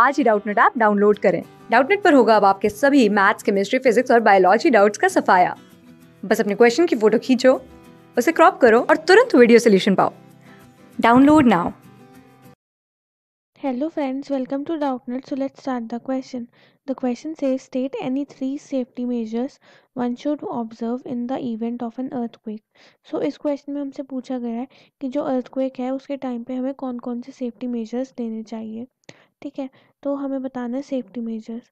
आज ही Doubtnut app download करें डाउटनेट पर होगा अब आपके सभी मैथ्स केमिस्ट्री फिजिक्स और बायोलॉजी डाउट्स का सफाया बस अपने क्वेश्चन की फोटो खींचो उसे क्रॉप करो और तुरंत वीडियो सोल्यूशन पाओ download now hello friends welcome to Doubtnut so let start the question the question says state any three safety measures one should observe in the event of an earth so इस question में हमसे पूछा गया है कि जो अर्थ है उसके टाइम पे हमें कौन कौन से सेफ्टी मेजर्स लेने चाहिए ठीक है तो हमें बताना है सेफ्टी मेजर्स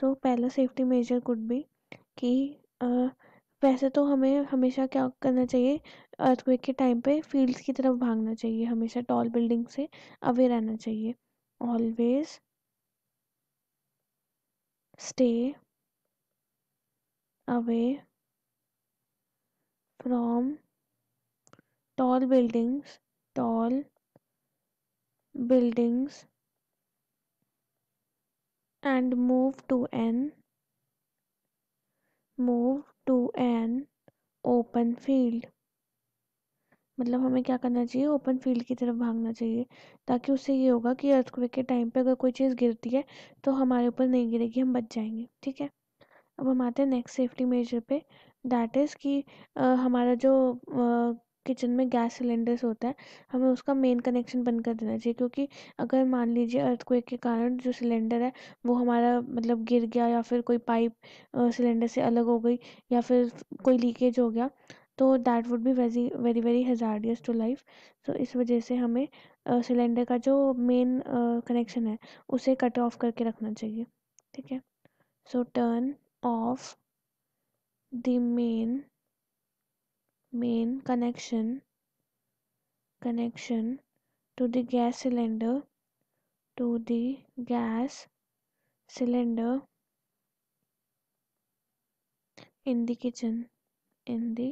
सो पहला सेफ्टी मेजर कुड भी कि वैसे तो हमें हमेशा क्या करना चाहिए अर्थक्वेक के टाइम पे फील्ड्स की तरफ भागना चाहिए हमेशा टॉल बिल्डिंग से अवे रहना चाहिए always stay away from tall buildings tall buildings and move to n move to n open field मतलब हमें क्या करना चाहिए ओपन फील्ड की तरफ भागना चाहिए ताकि उससे ये होगा कि अर्थक्वेक के टाइम पे अगर कोई चीज़ गिरती है तो हमारे ऊपर नहीं गिरेगी हम बच जाएंगे ठीक है अब हम आते हैं नेक्स्ट सेफ्टी मेजर पे दैट इज़ कि आ, हमारा जो आ, किचन में गैस सिलेंडर्स होता है हमें उसका मेन कनेक्शन बंद कर देना चाहिए क्योंकि अगर मान लीजिए अर्थक्वेक के कारण जो सिलेंडर है वो हमारा मतलब गिर गया या फिर कोई पाइप सिलेंडर से अलग हो गई या फिर कोई लीकेज हो गया तो that would be very very very hazardous to life तो इस वजह से हमें सिलेंडर का जो मेन कनेक्शन है उसे कट ऑफ करके रखना चाहिए ठीक है so turn off the main main connection connection to the gas cylinder to the gas cylinder in the kitchen in the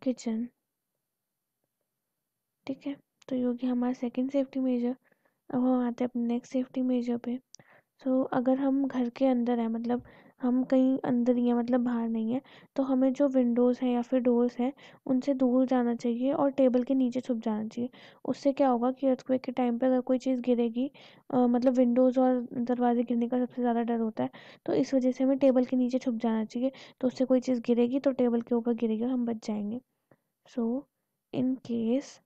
kitchen ठीक है तो योगी हमारा सेकंड सेफ्टी मेजर अब हम आते हैं अपने नेक्स्ट सेफ्टी मेजर पे सो तो अगर हम घर के अंदर हैं मतलब हम कहीं अंदर ही हैं मतलब बाहर नहीं हैं तो हमें जो विंडोज़ हैं या फिर डोर्स हैं उनसे दूर जाना चाहिए और टेबल के नीचे छुप जाना चाहिए उससे क्या होगा कि अर्थक्वेक के टाइम पे अगर कोई चीज़ गिरेगी मतलब विंडोज़ और दरवाज़े गिरने का सबसे ज़्यादा डर होता है तो इस वजह से हमें टेबल के नीचे छुप जाना चाहिए तो उससे कोई चीज़ गिरेगी तो टेबल के ऊपर गिरेगी और हम बच जाएंगे so in case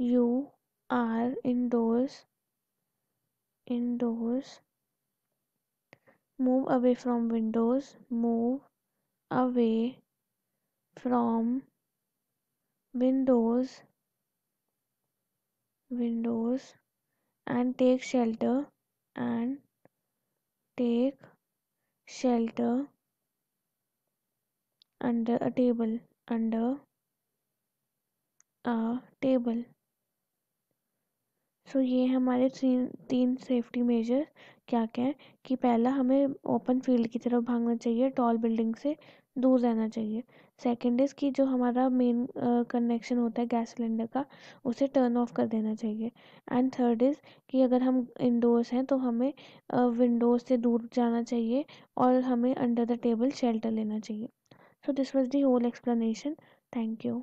you are indoors indoors move away from windows move away from windows windows and take shelter and take shelter under a table under a table so ये हमारे तीन तीन सेफ्टी मेजर क्या क्या हैं कि पहला हमें ओपन फील्ड की तरफ भागना चाहिए टॉल बिल्डिंग से दूर रहना चाहिए सेकंड इज़ कि जो हमारा मेन कनेक्शन होता है गैस सिलेंडर का उसे टर्न ऑफ कर देना चाहिए एंड थर्ड इज़ कि अगर हम इंडोर्स हैं तो हमें विंडोज से दूर जाना चाहिए और हमें अंडर द टेबल शेल्टर लेना चाहिए so this was the whole explanation thank you